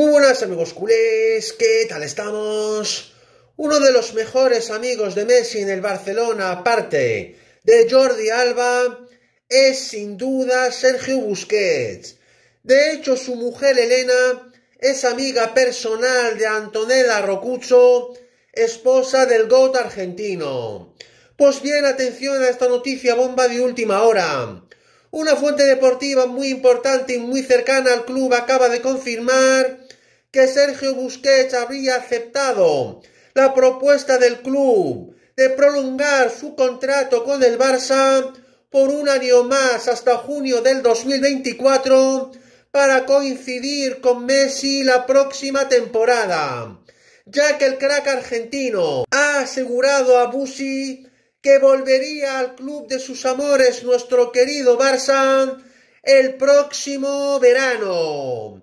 Muy buenas amigos culés, ¿qué tal estamos? Uno de los mejores amigos de Messi en el Barcelona, aparte de Jordi Alba, es sin duda Sergio Busquets. De hecho, su mujer Elena es amiga personal de Antonella Rocucho, esposa del GOAT argentino. Pues bien, atención a esta noticia bomba de última hora. Una fuente deportiva muy importante y muy cercana al club acaba de confirmar que Sergio Busquets había aceptado la propuesta del club de prolongar su contrato con el Barça por un año más hasta junio del 2024 para coincidir con Messi la próxima temporada, ya que el crack argentino ha asegurado a Busi que volvería al club de sus amores nuestro querido Barça el próximo verano.